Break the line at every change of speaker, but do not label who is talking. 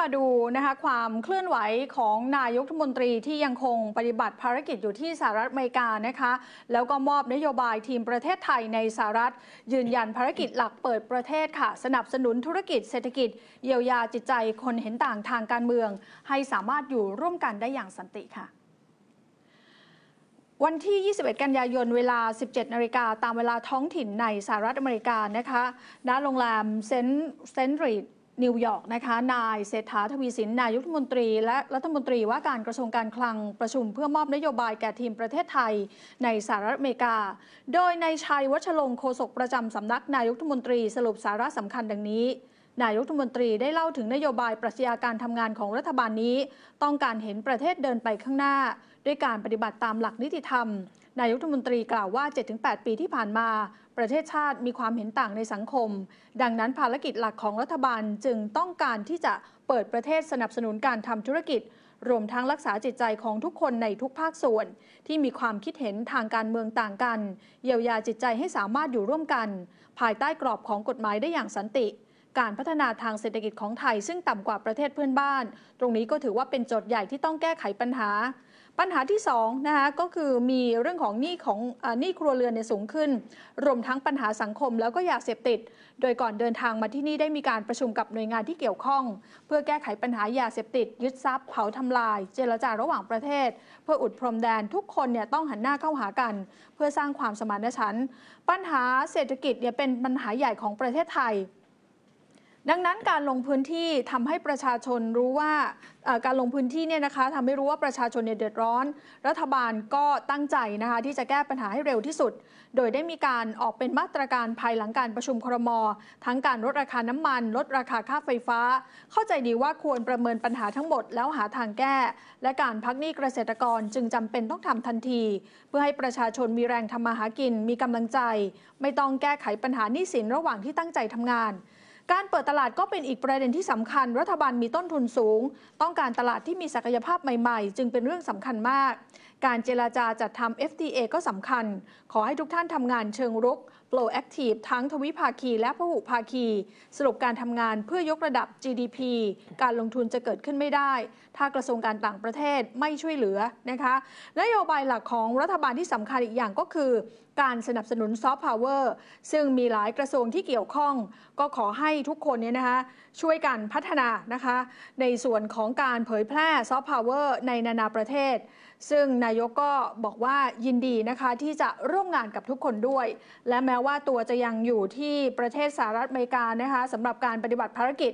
มาดูนะคะความเคลื่อนไหวของนายกรัฐมนตรีที่ยังคงปฏิบัติภารกิจอยู่ที่สหรัฐอเมริกานะคะแล้วก็มอบนโยบายทีมประเทศไทยในสหรัฐ ยืนยันภารกิจหลักเปิดประเทศค่ะสนับสนุนธุรกิจเศรษฐกิจ เยียวยาจิตใจคนเห็นต่างทางการเมือง ให้สามารถอยู่ร่วมกันได้อย่างสันติ ค่ะ วันที่ 21 กันยายนเวลา 17นาฬิกาตามเวลาท้องถิ่นในสหรัฐอเมริกานะคะณโรงแรมเซนต์เซนต์รีดนิวยอร์กนะคะ นายเศรษฐาทวีสิน นายกรัฐมนตรีและรัฐมนตรีว่าการกระทรวงการคลังประชุมเพื่อมอบนโยบายแก่ทีมประเทศไทยในสหรัฐอเมริกา โดยนายชัยวัชรงโฆษกประจำสำนักนายกรัฐมนตรีสรุปสาระสำคัญดังนี้นายกรัฐมนตรีได้เล่าถึงนโยบายปรัชญาการทำงานของรัฐบาลนี้ ต้องการเห็นประเทศเดินไปข้างหน้า ด้วยการปฏิบัติตามหลักนิติธรรม นายกรัฐมนตรีกล่าวว่า 7-8 ปีที่ผ่านมา ประเทศชาติมีความเห็นต่างในสังคม ดังนั้นภารกิจหลักของรัฐบาลจึงต้องการที่จะเปิดประเทศสนับสนุนการทำธุรกิจ รวมทั้งรักษาจิตใจของทุกคนในทุกภาคส่วน ที่มีความคิดเห็นทางการเมืองต่างกัน เยียวยาจิตใจให้สามารถอยู่ร่วมกัน ภายใต้กรอบของกฎหมายได้อย่างสันติการพัฒนาทางเศรษฐกิจของไทยซึ่งต่ำกว่าประเทศเพื่อนบ้าน ตรงนี้ก็ถือว่าเป็นโจทย์ใหญ่ที่ต้องแก้ไขปัญหา ปัญหาที่2นะคะก็คือมีเรื่องของหนี้ของหนี้ครัวเรือนเนี่ยสูงขึ้น รวมทั้งปัญหาสังคมแล้วก็ยาเสพติด โดยก่อนเดินทางมาที่นี่ได้มีการประชุมกับหน่วยงานที่เกี่ยวข้อง เพื่อแก้ไขปัญหายาเสพติดยึดทรัพย์เผาทำลาย เจรจาระหว่างประเทศ เพื่ออุดพรมแดนทุกคนเนี่ยต้องหันหน้าเข้าหากัน เพื่อสร้างความสมานฉันท์ปัญหาเศรษฐกิจเนี่ยเป็นปัญหาใหญ่ของประเทศไทยดังนั้นการลงพื้นที่ทำให้ประชาชนรู้ว่าการลงพื้นที่เนี่ยนะคะทำให้รู้ว่าประชาชนเนี่ยเดือดร้อน รัฐบาลก็ตั้งใจนะคะที่จะแก้ปัญหาให้เร็วที่สุด โดยได้มีการออกเป็นมาตรการภายหลังการประชุมครม ทั้งการลดราคาน้ำมัน ลดราคาค่าไฟฟ้า เข้าใจดีว่าควรประเมินปัญหาทั้งหมดแล้วหาทางแก้ และการพักหนี้เกษตรกรจึงจำเป็นต้องทำทันที เพื่อให้ประชาชนมีแรงทำมาหากินมีกำลังใจ ไม่ต้องแก้ไขปัญหาหนี้สินระหว่างที่ตั้งใจทำงานการเปิดตลาดก็เป็นอีกประเด็นที่สำคัญ รัฐบาลมีต้นทุนสูง ต้องการตลาดที่มีศักยภาพใหม่ๆ จึงเป็นเรื่องสำคัญมาก การเจราจาจัดทำ FTA ก็สำคัญ ขอให้ทุกท่านทำงานเชิงรุก Glow Active ทั้งทวิภาคีและพหุภาคีสรุปการทำงานเพื่อยกระดับ GDP การลงทุนจะเกิดขึ้นไม่ได้ ถ้ากระทรวงการต่างประเทศไม่ช่วยเหลือนะคะนโยบายหลักของรัฐบาลที่สำคัญอีกอย่างก็คือ การสนับสนุนซอฟต์พาวเวอร์ซึ่งมีหลายกระทรวงที่เกี่ยวข้อง ก็ขอให้ทุกคนเนี่ยนะคะช่วยกันพัฒนานะคะ ในส่วนของการเผยแพร่ซอฟต์พาวเวอร์ในนานาประเทศ ซึ่งนายกก็บอกว่ายินดีนะคะที่จะร่วมงานกับทุกคนด้วย และแม้ว่าตัวจะยังอยู่ที่ประเทศสหรัฐอเมริกานะคะสำหรับการปฏิบัติภารกิจ